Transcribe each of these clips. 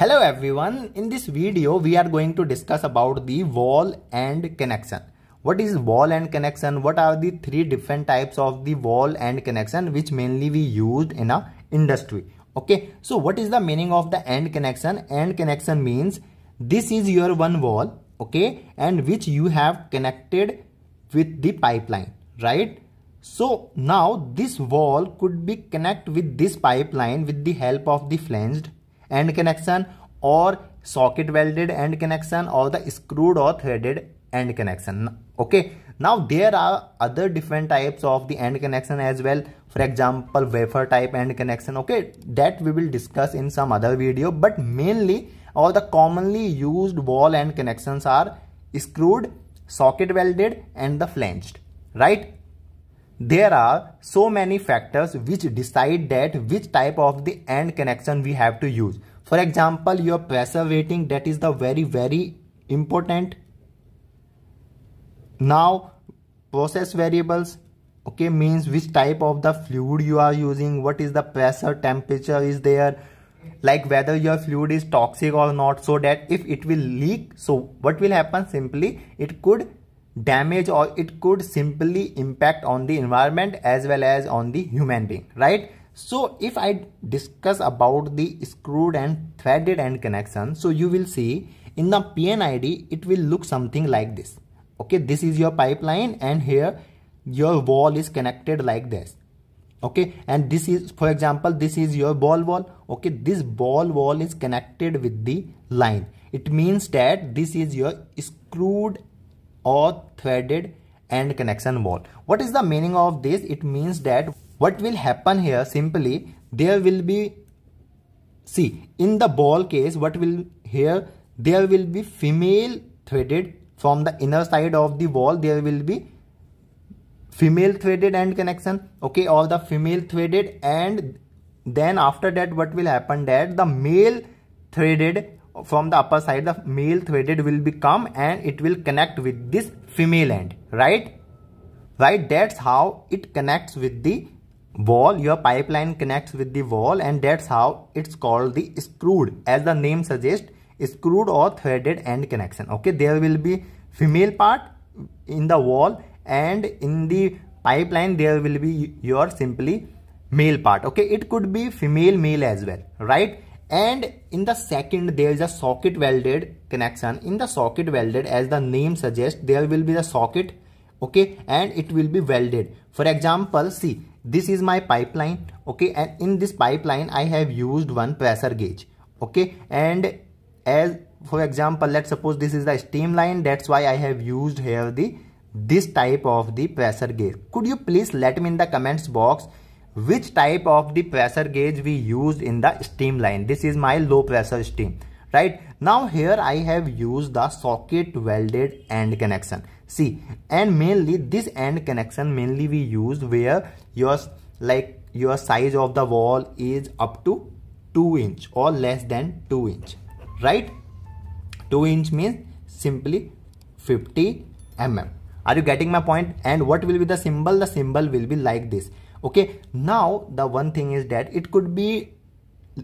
Hello everyone, in this video we are going to discuss about the wall and connection. What is wall and connection? What are the three different types of the wall and connection which mainly we used in a industry? Okay, so what is the meaning of the end connection? End connection means this is your one wall, okay, and which you have connected with the pipeline, right? So now this wall could be connect with this pipeline with the help of the flanged end connection or socket welded end connection or the screwed or threaded end connection. Okay. Now there are other different types of the end connection as well. For example, wafer type end connection. Okay. That we will discuss in some other video. But mainly all the commonly used wall end connections are screwed, socket welded and the flanged. Right there are so many factors which decide that which type of the end connection we have to use for example your pressure rating that is the very very important now process variables okay means which type of the fluid you are using what is the pressure temperature is there like whether your fluid is toxic or not so that if it will leak so what will happen simply it could damage or it could simply impact on the environment as well as on the human being right so if i discuss about the screwed and threaded end connection so you will see in the pnid it will look something like this okay this is your pipeline and here your wall is connected like this okay and this is for example this is your ball wall okay this ball wall is connected with the line it means that this is your screwed or threaded end connection wall. What is the meaning of this? It means that what will happen here simply there will be see in the ball case what will here there will be female threaded from the inner side of the wall there will be female threaded end connection okay or the female threaded and then after that what will happen that the male threaded from the upper side the male threaded will become and it will connect with this female end right right that's how it connects with the wall your pipeline connects with the wall and that's how it's called the screwed as the name suggests screwed or threaded end connection okay there will be female part in the wall and in the pipeline there will be your simply male part okay it could be female male as well right and in the second there is a socket welded connection in the socket welded as the name suggests there will be the socket okay and it will be welded for example see this is my pipeline okay and in this pipeline i have used one pressure gauge okay and as for example let's suppose this is the steam line that's why i have used here the this type of the pressure gauge could you please let me in the comments box which type of the pressure gauge we used in the steam line this is my low pressure steam right now here i have used the socket welded end connection see and mainly this end connection mainly we use where your like your size of the wall is up to 2 inch or less than 2 inch right 2 inch means simply 50 mm are you getting my point and what will be the symbol the symbol will be like this okay now the one thing is that it could be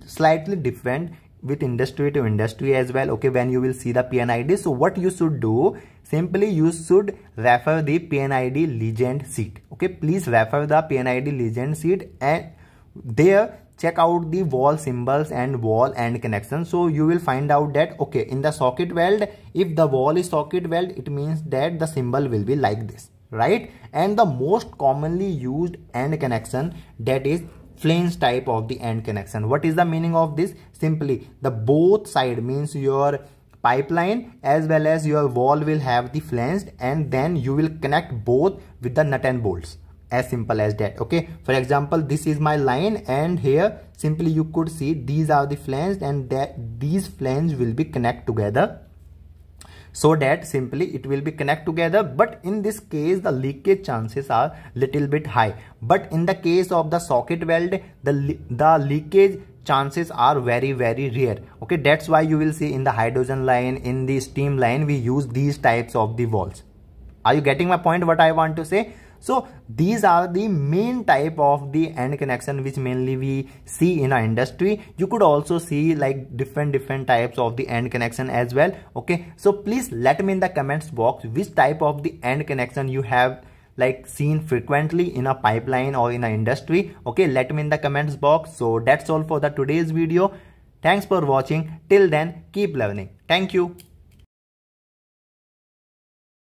slightly different with industry to industry as well okay when you will see the PNID so what you should do simply you should refer the PNID legend sheet okay please refer the PNID legend sheet and there check out the wall symbols and wall and connection so you will find out that okay in the socket weld if the wall is socket weld it means that the symbol will be like this right and the most commonly used end connection that is flange type of the end connection what is the meaning of this simply the both side means your pipeline as well as your wall will have the flanged and then you will connect both with the nut and bolts as simple as that okay for example this is my line and here simply you could see these are the flanged and that these flanges will be connect together so that simply it will be connect together but in this case the leakage chances are little bit high but in the case of the socket weld the the leakage chances are very very rare okay that's why you will see in the hydrogen line in the steam line we use these types of the walls are you getting my point what i want to say so these are the main type of the end connection which mainly we see in our industry you could also see like different different types of the end connection as well okay so please let me in the comments box which type of the end connection you have like seen frequently in a pipeline or in an industry okay let me in the comments box so that's all for the today's video thanks for watching till then keep learning thank you